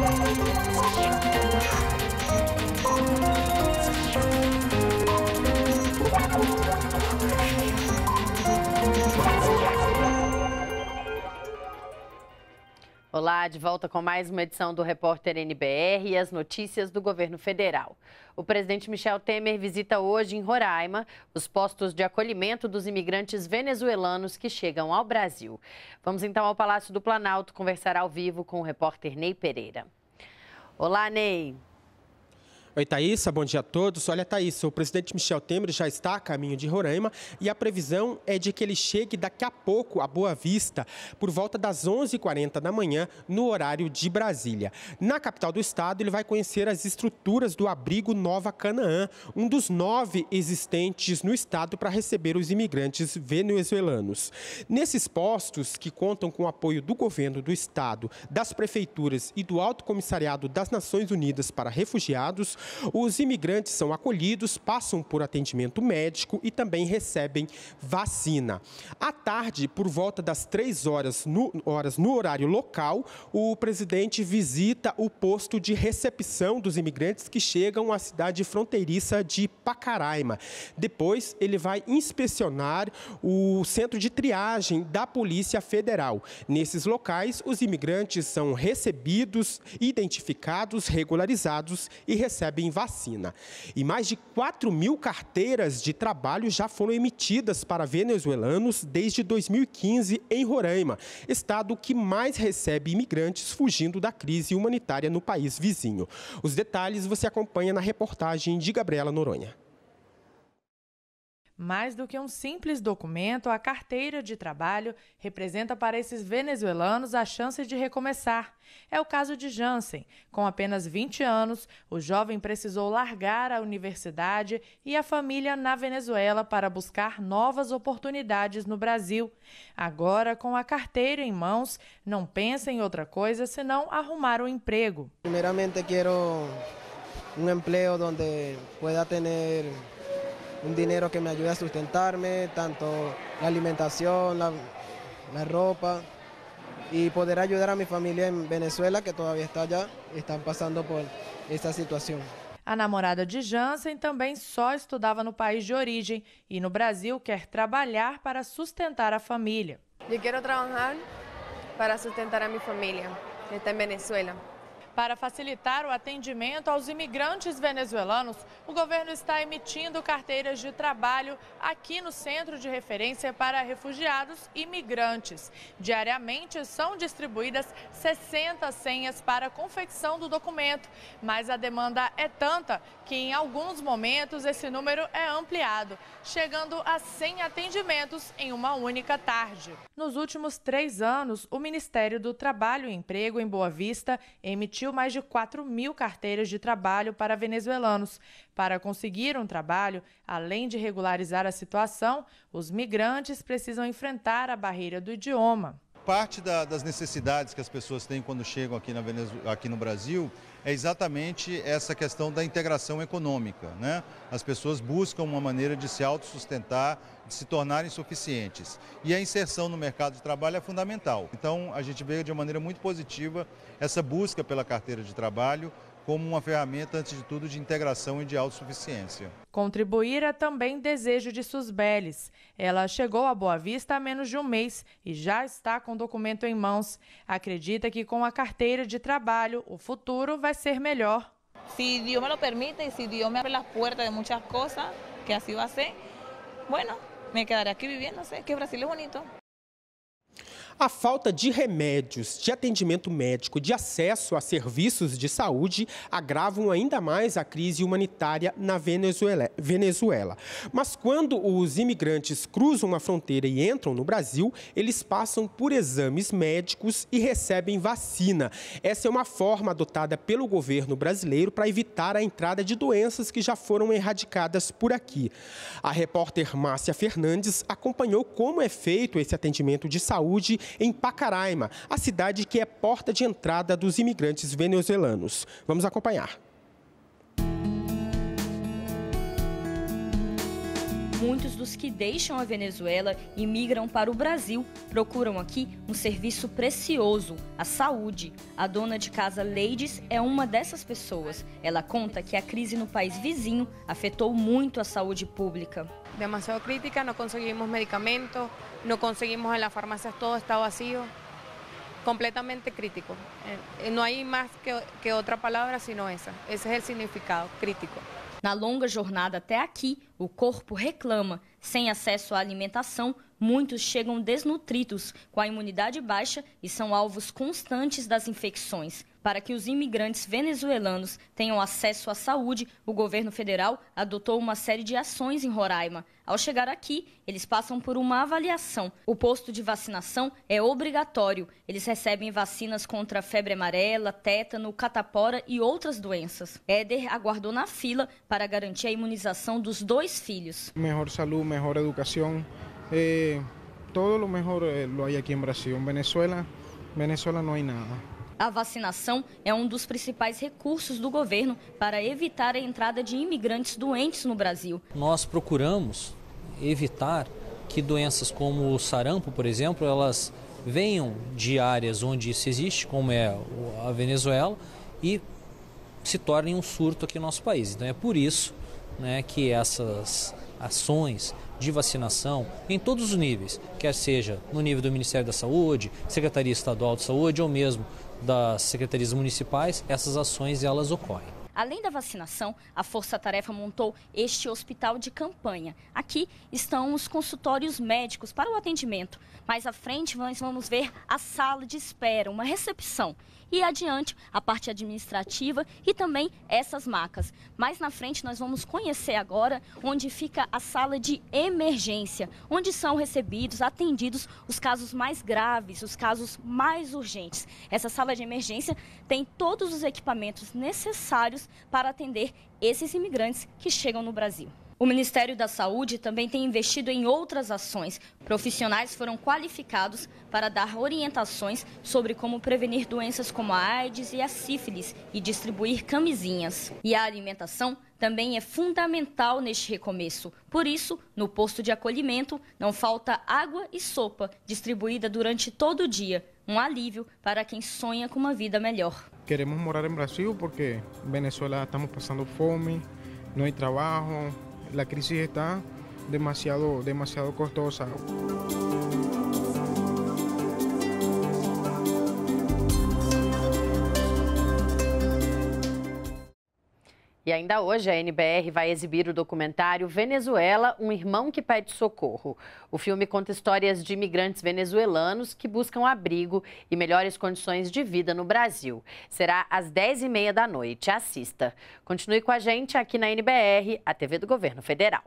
Música Olá, de volta com mais uma edição do Repórter NBR e as notícias do governo federal. O presidente Michel Temer visita hoje em Roraima os postos de acolhimento dos imigrantes venezuelanos que chegam ao Brasil. Vamos então ao Palácio do Planalto conversar ao vivo com o repórter Ney Pereira. Olá, Ney. Oi, Thaisa, bom dia a todos. Olha, Thaisa, o presidente Michel Temer já está a caminho de Roraima e a previsão é de que ele chegue daqui a pouco a Boa Vista, por volta das 11h40 da manhã, no horário de Brasília. Na capital do estado, ele vai conhecer as estruturas do abrigo Nova Canaã, um dos nove existentes no estado para receber os imigrantes venezuelanos. Nesses postos, que contam com o apoio do governo do estado, das prefeituras e do Alto Comissariado das Nações Unidas para Refugiados, os imigrantes são acolhidos, passam por atendimento médico e também recebem vacina. À tarde, por volta das três horas no, horas no horário local, o presidente visita o posto de recepção dos imigrantes que chegam à cidade fronteiriça de Pacaraima. Depois, ele vai inspecionar o centro de triagem da Polícia Federal. Nesses locais, os imigrantes são recebidos, identificados, regularizados e recebem recebem vacina. E mais de 4 mil carteiras de trabalho já foram emitidas para venezuelanos desde 2015 em Roraima, estado que mais recebe imigrantes fugindo da crise humanitária no país vizinho. Os detalhes você acompanha na reportagem de Gabriela Noronha. Mais do que um simples documento, a carteira de trabalho representa para esses venezuelanos a chance de recomeçar. É o caso de Jansen. Com apenas 20 anos, o jovem precisou largar a universidade e a família na Venezuela para buscar novas oportunidades no Brasil. Agora, com a carteira em mãos, não pensa em outra coisa senão arrumar um emprego. Primeiramente, quero um emprego onde pueda ter. Tener un dinero que me ayude a sustentarme, tanto la alimentación, la, la ropa, y poder ayudar a mi familia en Venezuela, que todavía está allá, están pasando por esta situación. A namorada de Jansen também só estudava no país de origem e no Brasil quer trabalhar para sustentar a família. Eu quero trabalhar para sustentar a minha família, que está em Venezuela. Para facilitar o atendimento aos imigrantes venezuelanos, o governo está emitindo carteiras de trabalho aqui no Centro de Referência para Refugiados e Migrantes. Diariamente são distribuídas 60 senhas para a confecção do documento, mas a demanda é tanta que em alguns momentos esse número é ampliado, chegando a 100 atendimentos em uma única tarde. Nos últimos três anos, o Ministério do Trabalho e Emprego em Boa Vista emitiu emitiu mais de 4 mil carteiras de trabalho para venezuelanos. Para conseguir um trabalho, além de regularizar a situação, os migrantes precisam enfrentar a barreira do idioma parte da, das necessidades que as pessoas têm quando chegam aqui, na Venezuela, aqui no Brasil é exatamente essa questão da integração econômica. Né? As pessoas buscam uma maneira de se autossustentar, de se tornarem suficientes. E a inserção no mercado de trabalho é fundamental. Então, a gente vê de uma maneira muito positiva essa busca pela carteira de trabalho como uma ferramenta, antes de tudo, de integração e de autossuficiência. Contribuir é também desejo de Susbeles. Ela chegou a Boa Vista há menos de um mês e já está com o documento em mãos. Acredita que com a carteira de trabalho o futuro vai ser melhor. Se Deus me lo permite e se Deus me abre as portas de muitas coisas, que assim vai ser, bueno, me quedaré aqui vivendo, sei que Brasil é bonito. A falta de remédios, de atendimento médico, de acesso a serviços de saúde agravam ainda mais a crise humanitária na Venezuela. Venezuela. Mas quando os imigrantes cruzam a fronteira e entram no Brasil, eles passam por exames médicos e recebem vacina. Essa é uma forma adotada pelo governo brasileiro para evitar a entrada de doenças que já foram erradicadas por aqui. A repórter Márcia Fernandes acompanhou como é feito esse atendimento de saúde em Pacaraima, a cidade que é porta de entrada dos imigrantes venezuelanos. Vamos acompanhar. Muitos dos que deixam a Venezuela e migram para o Brasil procuram aqui um serviço precioso, a saúde. A dona de casa Ladies é uma dessas pessoas. Ela conta que a crise no país vizinho afetou muito a saúde pública demasiado crítica, no conseguimos medicamentos, no conseguimos en las farmacias, todo está vacío, completamente crítico. Eh, no hay más que, que otra palabra sino esa, ese es el significado, crítico. Na longa jornada até aqui, o corpo reclama. Sem acesso à alimentação, muitos chegam desnutridos, com a imunidade baixa e são alvos constantes das infecções. Para que os imigrantes venezuelanos tenham acesso à saúde, o governo federal adotou uma série de ações em Roraima. Ao chegar aqui, eles passam por uma avaliação. O posto de vacinação é obrigatório. Eles recebem vacinas contra febre amarela, tétano, catapora e outras doenças. Éder aguardou na fila para garantir a imunização dos dois filhos. Melhor saúde, melhor educação. Eh, todo o melhor, eh, lo hay aquí en Brasil. Em Venezuela, Venezuela não há nada. A vacinação é um dos principais recursos do governo para evitar a entrada de imigrantes doentes no Brasil. Nós procuramos evitar que doenças como o sarampo, por exemplo, elas venham de áreas onde isso existe, como é a Venezuela, e se tornem um surto aqui no nosso país. Então é por isso né, que essas ações de vacinação em todos os níveis, quer seja no nível do Ministério da Saúde, Secretaria Estadual de Saúde ou mesmo das secretarias municipais, essas ações elas ocorrem. Além da vacinação, a Força Tarefa montou este hospital de campanha. Aqui estão os consultórios médicos para o atendimento. Mais à frente, nós vamos ver a sala de espera, uma recepção e adiante a parte administrativa e também essas macas. Mais na frente nós vamos conhecer agora onde fica a sala de emergência, onde são recebidos, atendidos os casos mais graves, os casos mais urgentes. Essa sala de emergência tem todos os equipamentos necessários para atender esses imigrantes que chegam no Brasil. O Ministério da Saúde também tem investido em outras ações. Profissionais foram qualificados para dar orientações sobre como prevenir doenças como a AIDS e a sífilis e distribuir camisinhas. E a alimentação também é fundamental neste recomeço. Por isso, no posto de acolhimento, não falta água e sopa distribuída durante todo o dia. Um alívio para quem sonha com uma vida melhor. Queremos morar em Brasil porque Venezuela estamos passando fome, não há trabalho, la crisis está demasiado, demasiado costosa. Ainda hoje, a NBR vai exibir o documentário Venezuela, um irmão que pede socorro. O filme conta histórias de imigrantes venezuelanos que buscam abrigo e melhores condições de vida no Brasil. Será às 10h30 da noite. Assista. Continue com a gente aqui na NBR, a TV do Governo Federal.